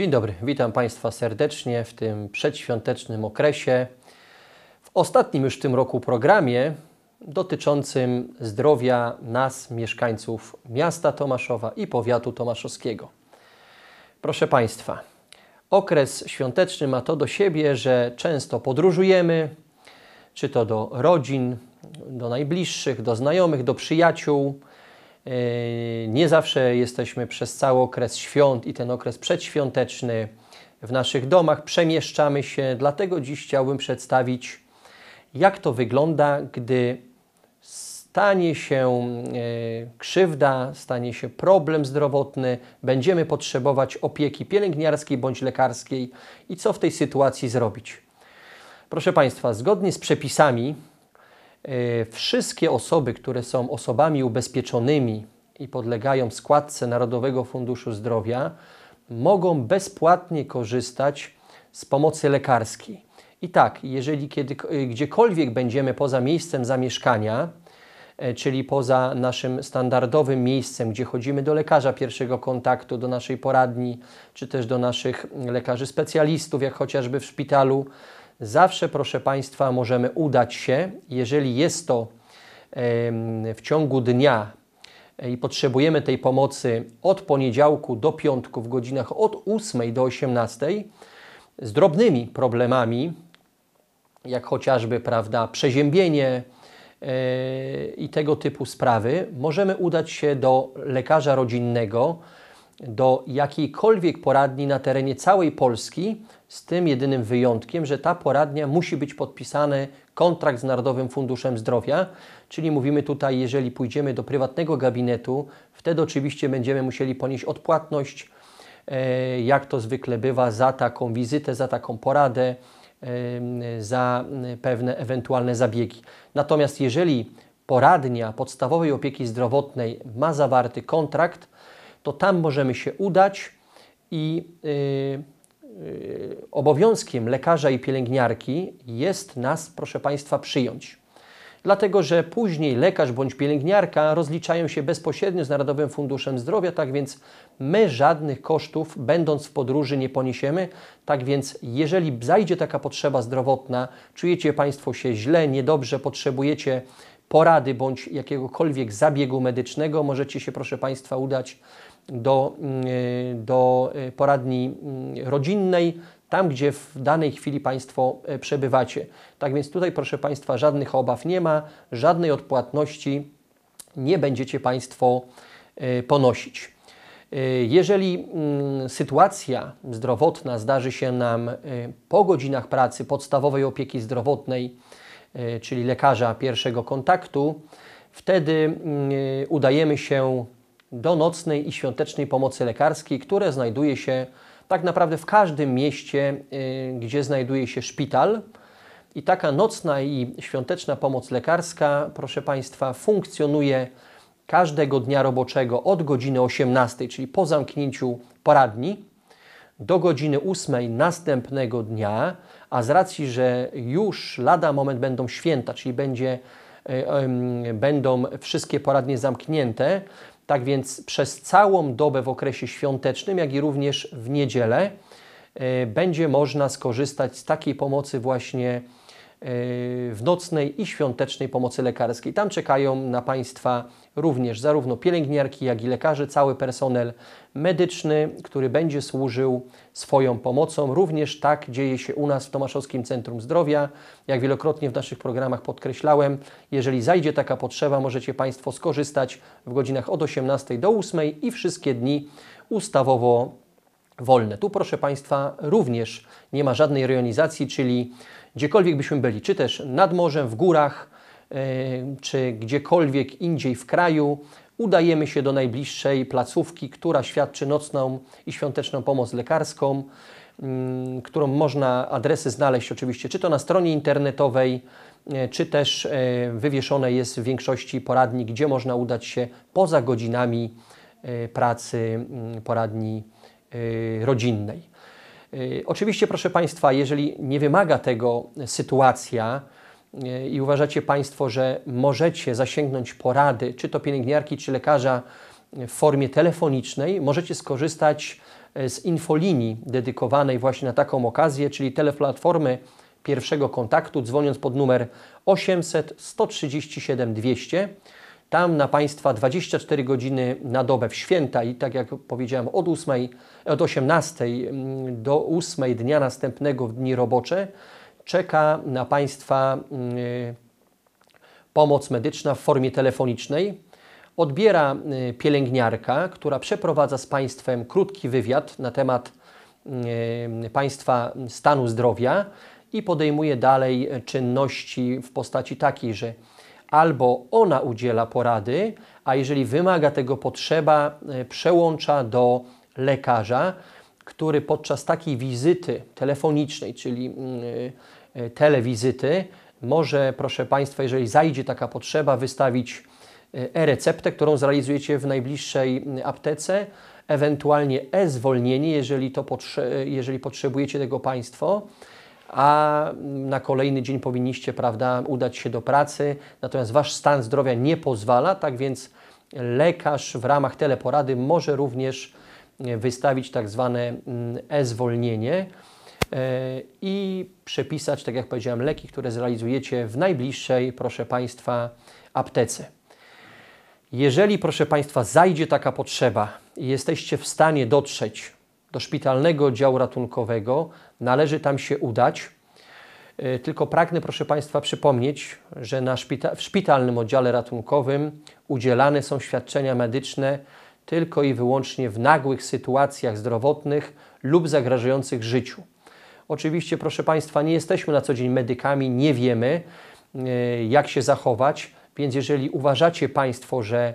Dzień dobry, witam Państwa serdecznie w tym przedświątecznym okresie. W ostatnim już w tym roku programie dotyczącym zdrowia nas, mieszkańców miasta Tomaszowa i powiatu tomaszowskiego. Proszę Państwa, okres świąteczny ma to do siebie, że często podróżujemy, czy to do rodzin, do najbliższych, do znajomych, do przyjaciół E, nie zawsze jesteśmy przez cały okres świąt i ten okres przedświąteczny w naszych domach, przemieszczamy się, dlatego dziś chciałbym przedstawić, jak to wygląda, gdy stanie się e, krzywda, stanie się problem zdrowotny, będziemy potrzebować opieki pielęgniarskiej bądź lekarskiej i co w tej sytuacji zrobić. Proszę Państwa, zgodnie z przepisami E, wszystkie osoby, które są osobami ubezpieczonymi i podlegają składce Narodowego Funduszu Zdrowia, mogą bezpłatnie korzystać z pomocy lekarskiej. I tak, jeżeli kiedy, e, gdziekolwiek będziemy poza miejscem zamieszkania, e, czyli poza naszym standardowym miejscem, gdzie chodzimy do lekarza pierwszego kontaktu, do naszej poradni, czy też do naszych lekarzy specjalistów, jak chociażby w szpitalu, Zawsze, proszę Państwa, możemy udać się, jeżeli jest to w ciągu dnia e, i potrzebujemy tej pomocy od poniedziałku do piątku w godzinach od 8 do 18 z drobnymi problemami, jak chociażby prawda, przeziębienie e, i tego typu sprawy, możemy udać się do lekarza rodzinnego do jakiejkolwiek poradni na terenie całej Polski, z tym jedynym wyjątkiem, że ta poradnia musi być podpisany kontrakt z Narodowym Funduszem Zdrowia, czyli mówimy tutaj, jeżeli pójdziemy do prywatnego gabinetu, wtedy oczywiście będziemy musieli ponieść odpłatność, e, jak to zwykle bywa, za taką wizytę, za taką poradę, e, za e, pewne ewentualne zabiegi. Natomiast jeżeli poradnia podstawowej opieki zdrowotnej ma zawarty kontrakt, to tam możemy się udać i y, y, obowiązkiem lekarza i pielęgniarki jest nas, proszę Państwa, przyjąć. Dlatego, że później lekarz bądź pielęgniarka rozliczają się bezpośrednio z Narodowym Funduszem Zdrowia, tak więc my żadnych kosztów, będąc w podróży, nie poniesiemy. Tak więc, jeżeli zajdzie taka potrzeba zdrowotna, czujecie Państwo się źle, niedobrze, potrzebujecie porady bądź jakiegokolwiek zabiegu medycznego, możecie się, proszę Państwa, udać do, mm, do e, poradni mm, rodzinnej, tam gdzie w danej chwili Państwo e, przebywacie. Tak więc tutaj, proszę Państwa, żadnych obaw nie ma, żadnej odpłatności nie będziecie Państwo e, ponosić. Jeżeli mm, sytuacja zdrowotna zdarzy się nam po godzinach pracy podstawowej opieki zdrowotnej, E, czyli lekarza pierwszego kontaktu, wtedy mm, e, udajemy się do nocnej i świątecznej pomocy lekarskiej, które znajduje się tak naprawdę w każdym mieście, e, gdzie znajduje się szpital. I taka nocna i świąteczna pomoc lekarska, proszę Państwa, funkcjonuje każdego dnia roboczego od godziny 18, czyli po zamknięciu poradni, do godziny 8 następnego dnia a z racji, że już lada moment będą święta, czyli będzie, e, będą wszystkie poradnie zamknięte, tak więc przez całą dobę w okresie świątecznym, jak i również w niedzielę, e, będzie można skorzystać z takiej pomocy właśnie w nocnej i świątecznej pomocy lekarskiej. Tam czekają na Państwa również zarówno pielęgniarki, jak i lekarze, cały personel medyczny, który będzie służył swoją pomocą. Również tak dzieje się u nas w Tomaszowskim Centrum Zdrowia. Jak wielokrotnie w naszych programach podkreślałem, jeżeli zajdzie taka potrzeba, możecie Państwo skorzystać w godzinach od 18 do 8 i wszystkie dni ustawowo wolne. Tu, proszę Państwa, również nie ma żadnej rejonizacji, czyli gdziekolwiek byśmy byli, czy też nad morzem, w górach, e, czy gdziekolwiek indziej w kraju, udajemy się do najbliższej placówki, która świadczy nocną i świąteczną pomoc lekarską, którą można adresy znaleźć oczywiście, czy to na stronie internetowej, e, czy też e, wywieszone jest w większości poradni, gdzie można udać się poza godzinami pracy poradni Y, rodzinnej. Y, oczywiście, proszę Państwa, jeżeli nie wymaga tego sytuacja y, i uważacie Państwo, że możecie zasięgnąć porady, czy to pielęgniarki, czy lekarza w formie telefonicznej, możecie skorzystać z infolinii dedykowanej właśnie na taką okazję, czyli teleplatformy pierwszego kontaktu, dzwoniąc pod numer 800 137 200. Tam na Państwa 24 godziny na dobę w święta i tak jak powiedziałem od, 8, od 18 mm, do 8 dnia następnego w dni robocze czeka na Państwa mm, pomoc medyczna w formie telefonicznej. Odbiera y, pielęgniarka, która przeprowadza z Państwem krótki wywiad na temat y, Państwa stanu zdrowia i podejmuje dalej czynności w postaci takiej, że albo ona udziela porady, a jeżeli wymaga tego potrzeba, e, przełącza do lekarza, który podczas takiej wizyty telefonicznej, czyli mm, e, telewizyty, może, proszę Państwa, jeżeli zajdzie taka potrzeba, wystawić e, e-receptę, którą zrealizujecie w najbliższej aptece, ewentualnie e-zwolnienie, jeżeli, to potrze jeżeli potrzebujecie tego Państwo a na kolejny dzień powinniście prawda, udać się do pracy, natomiast wasz stan zdrowia nie pozwala, tak więc lekarz w ramach teleporady może również e, wystawić tak zwane mm, e-zwolnienie e, i przepisać, tak jak powiedziałem, leki, które zrealizujecie w najbliższej, proszę Państwa, aptece. Jeżeli, proszę Państwa, zajdzie taka potrzeba i jesteście w stanie dotrzeć do szpitalnego działu ratunkowego. Należy tam się udać. E, tylko pragnę, proszę Państwa, przypomnieć, że na szpita w szpitalnym oddziale ratunkowym udzielane są świadczenia medyczne tylko i wyłącznie w nagłych sytuacjach zdrowotnych lub zagrażających życiu. Oczywiście, proszę Państwa, nie jesteśmy na co dzień medykami, nie wiemy, e, jak się zachować, więc jeżeli uważacie Państwo, że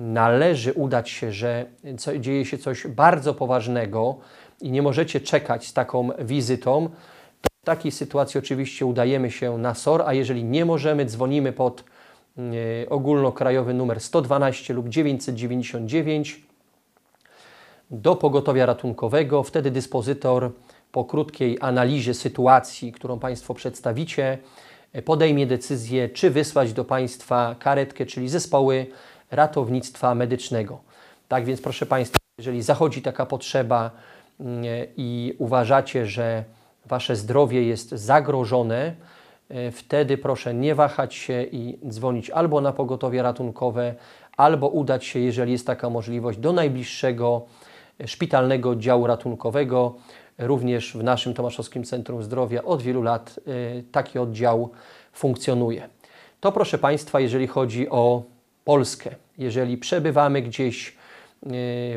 należy udać się, że co, dzieje się coś bardzo poważnego i nie możecie czekać z taką wizytą, to w takiej sytuacji oczywiście udajemy się na SOR, a jeżeli nie możemy, dzwonimy pod y, ogólnokrajowy numer 112 lub 999 do pogotowia ratunkowego. Wtedy dyspozytor po krótkiej analizie sytuacji, którą Państwo przedstawicie, podejmie decyzję, czy wysłać do Państwa karetkę, czyli zespoły ratownictwa medycznego. Tak więc, proszę Państwa, jeżeli zachodzi taka potrzeba mm, i uważacie, że Wasze zdrowie jest zagrożone, e, wtedy proszę nie wahać się i dzwonić albo na pogotowie ratunkowe, albo udać się, jeżeli jest taka możliwość, do najbliższego e, szpitalnego działu ratunkowego. Również w naszym Tomaszowskim Centrum Zdrowia od wielu lat e, taki oddział funkcjonuje. To proszę Państwa, jeżeli chodzi o Polskę. Jeżeli przebywamy gdzieś e,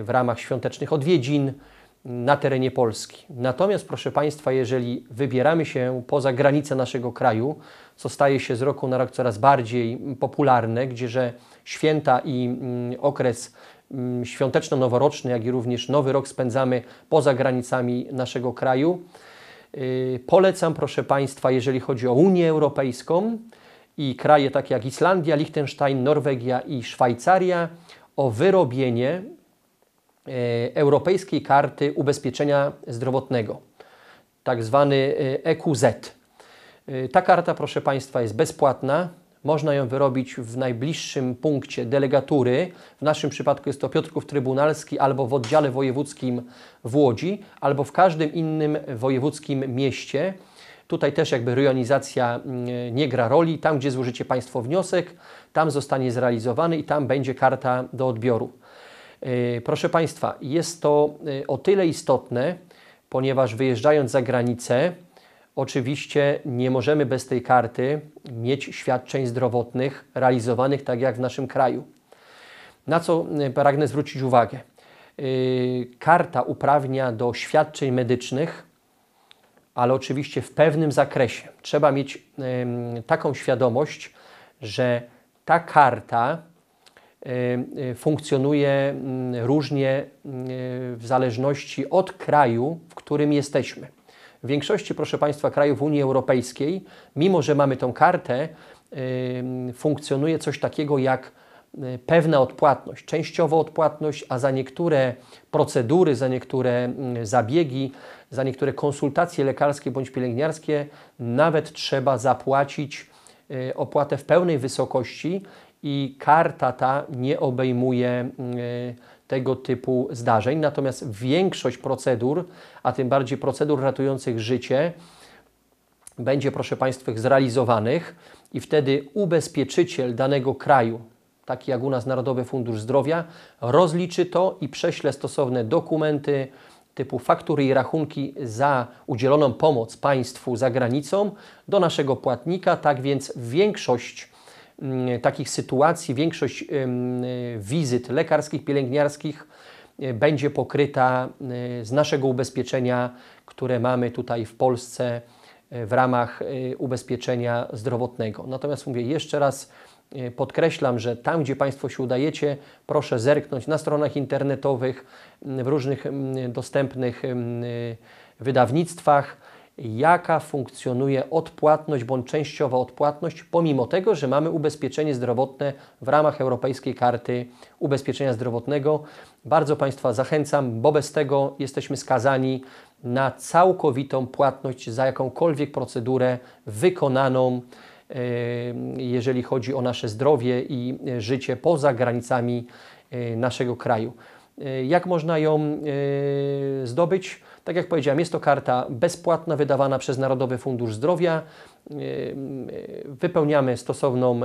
w ramach świątecznych odwiedzin na terenie Polski. Natomiast, proszę Państwa, jeżeli wybieramy się poza granice naszego kraju, co staje się z roku na rok coraz bardziej popularne, gdzieże święta i mm, okres mm, świąteczno-noworoczny, jak i również nowy rok spędzamy poza granicami naszego kraju. Y, polecam, proszę Państwa, jeżeli chodzi o Unię Europejską, i kraje takie jak Islandia, Liechtenstein, Norwegia i Szwajcaria o wyrobienie e, europejskiej karty ubezpieczenia zdrowotnego, tak zwany EQZ. E e, ta karta, proszę Państwa, jest bezpłatna. Można ją wyrobić w najbliższym punkcie delegatury. W naszym przypadku jest to Piotrków Trybunalski albo w oddziale wojewódzkim w Łodzi, albo w każdym innym wojewódzkim mieście Tutaj też jakby rejonizacja mm, nie gra roli. Tam, gdzie złożycie Państwo wniosek, tam zostanie zrealizowany i tam będzie karta do odbioru. Y, proszę Państwa, jest to y, o tyle istotne, ponieważ wyjeżdżając za granicę, oczywiście nie możemy bez tej karty mieć świadczeń zdrowotnych realizowanych tak jak w naszym kraju. Na co y, pragnę zwrócić uwagę? Karta uprawnia do świadczeń medycznych ale oczywiście w pewnym zakresie. Trzeba mieć taką świadomość, że ta karta e, funkcjonuje mm, różnie mm, e, w zależności od kraju, w którym jesteśmy. W większości, proszę Państwa, krajów Unii Europejskiej, mimo że mamy tą kartę, funkcjonuje coś takiego jak Y, pewna odpłatność, częściowo odpłatność, a za niektóre procedury, za niektóre y, zabiegi, za niektóre konsultacje lekarskie bądź pielęgniarskie nawet trzeba zapłacić y, opłatę w pełnej wysokości i karta ta nie obejmuje tego typu zdarzeń. Natomiast większość procedur, a tym bardziej procedur ratujących życie, będzie, proszę Państwa, zrealizowanych i wtedy ubezpieczyciel danego kraju, taki jak u nas Narodowy Fundusz Zdrowia, rozliczy to i prześle stosowne dokumenty typu faktury i rachunki za udzieloną pomoc państwu za granicą do naszego płatnika. Tak więc większość mm, takich sytuacji, większość wizyt lekarskich, pielęgniarskich y, będzie pokryta y, z naszego ubezpieczenia, które mamy tutaj w Polsce y, w ramach ubezpieczenia zdrowotnego. Natomiast mówię jeszcze raz, E, podkreślam, że tam, gdzie Państwo się udajecie, proszę zerknąć na stronach internetowych, w różnych dostępnych e, wydawnictwach, jaka funkcjonuje odpłatność bądź częściowa odpłatność, pomimo tego, że mamy ubezpieczenie zdrowotne w ramach Europejskiej Karty Ubezpieczenia Zdrowotnego. Bardzo Państwa zachęcam, bo bez tego jesteśmy skazani na całkowitą płatność za jakąkolwiek procedurę wykonaną Y, jeżeli chodzi o nasze zdrowie i życie poza granicami y, naszego kraju. Y, jak można ją zdobyć? Tak jak powiedziałem, jest to karta bezpłatna, wydawana przez Narodowy Fundusz Zdrowia. Wypełniamy stosowną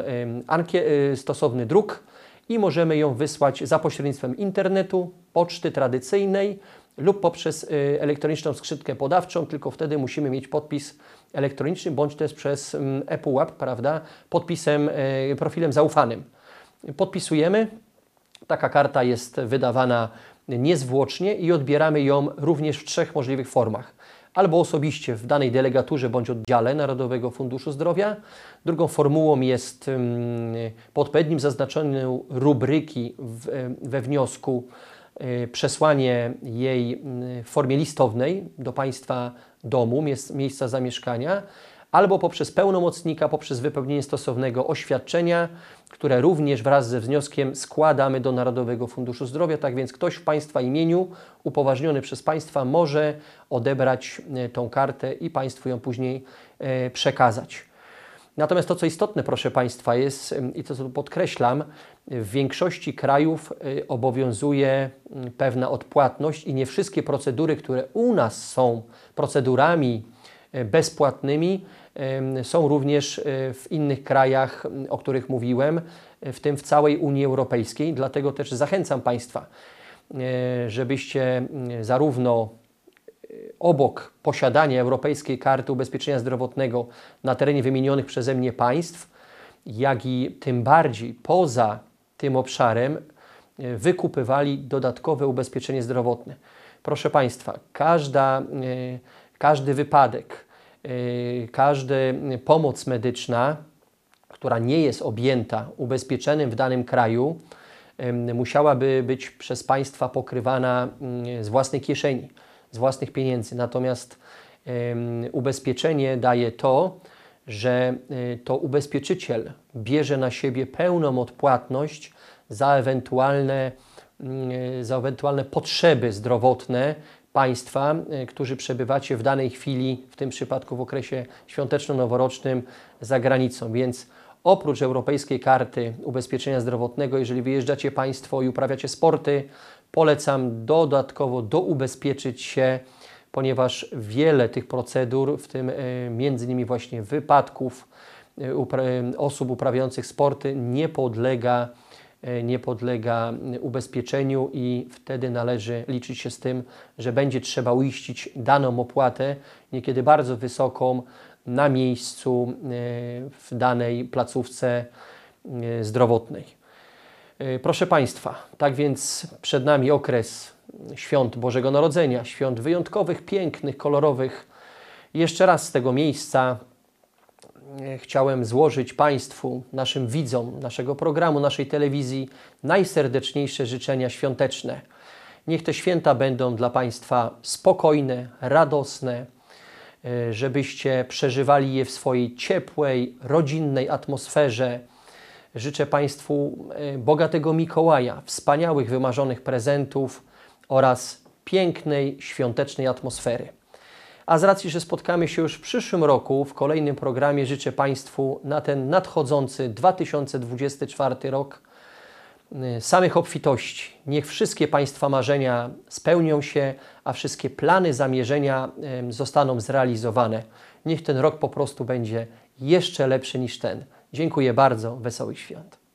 stosowny druk i możemy ją wysłać za pośrednictwem internetu, poczty tradycyjnej lub poprzez y, elektroniczną skrzydkę podawczą, tylko wtedy musimy mieć podpis elektroniczny, bądź też przez ePUAP, mm, prawda, podpisem, y, profilem zaufanym. Podpisujemy, taka karta jest wydawana niezwłocznie i odbieramy ją również w trzech możliwych formach. Albo osobiście w danej delegaturze bądź oddziale Narodowego Funduszu Zdrowia. Drugą formułą jest mm, po odpowiednim zaznaczeniu rubryki w, y, we wniosku Y, przesłanie jej y, w formie listownej do państwa domu, miejsca zamieszkania, albo poprzez pełnomocnika, poprzez wypełnienie stosownego oświadczenia, które również wraz ze wnioskiem składamy do Narodowego Funduszu Zdrowia. Tak więc ktoś w Państwa imieniu, upoważniony przez Państwa, może odebrać y, tą kartę i Państwu ją później przekazać. Natomiast to, co istotne, proszę Państwa, jest i to, co tu podkreślam, w większości krajów y, obowiązuje mm, pewna odpłatność i nie wszystkie procedury, które u nas są procedurami e, bezpłatnymi, są również e, w innych krajach, mm, o których mówiłem, e, w tym w całej Unii Europejskiej. Dlatego też zachęcam Państwa, żebyście mm, zarówno obok posiadania Europejskiej Karty Ubezpieczenia Zdrowotnego na terenie wymienionych przeze mnie państw, jak i tym bardziej poza tym obszarem e, wykupywali dodatkowe ubezpieczenie zdrowotne. Proszę Państwa, każda, e, każdy wypadek, e, każda pomoc medyczna, która nie jest objęta ubezpieczeniem w danym kraju, musiałaby być przez państwa pokrywana z własnej kieszeni z własnych pieniędzy. Natomiast ubezpieczenie daje to, że e, to ubezpieczyciel bierze na siebie pełną odpłatność za ewentualne, mm, e, za ewentualne potrzeby zdrowotne Państwa, e, którzy przebywacie w danej chwili, w tym przypadku w okresie świąteczno-noworocznym, za granicą. Więc oprócz europejskiej karty ubezpieczenia zdrowotnego, jeżeli wyjeżdżacie Państwo i uprawiacie sporty, Polecam dodatkowo doubezpieczyć się, ponieważ wiele tych procedur, w tym e, między innymi właśnie wypadków e, e, osób uprawiających sporty, nie podlega, nie podlega ubezpieczeniu i wtedy należy liczyć się z tym, że będzie trzeba uiścić daną opłatę, niekiedy bardzo wysoką, na miejscu w danej placówce zdrowotnej. E, proszę Państwa, tak więc przed nami okres świąt Bożego Narodzenia, świąt wyjątkowych, pięknych, kolorowych. Jeszcze raz z tego miejsca e, chciałem złożyć Państwu, naszym widzom naszego programu, naszej telewizji najserdeczniejsze życzenia świąteczne. Niech te święta będą dla Państwa spokojne, radosne, e, żebyście przeżywali je w swojej ciepłej, rodzinnej atmosferze Życzę Państwu e, bogatego Mikołaja, wspaniałych, wymarzonych prezentów oraz pięknej, świątecznej atmosfery. A z racji, że spotkamy się już w przyszłym roku, w kolejnym programie życzę Państwu na ten nadchodzący 2024 rok e, samych obfitości. Niech wszystkie Państwa marzenia spełnią się, a wszystkie plany, zamierzenia zostaną zrealizowane. Niech ten rok po prostu będzie jeszcze lepszy niż ten. Dziękuję bardzo. Wesołych świąt.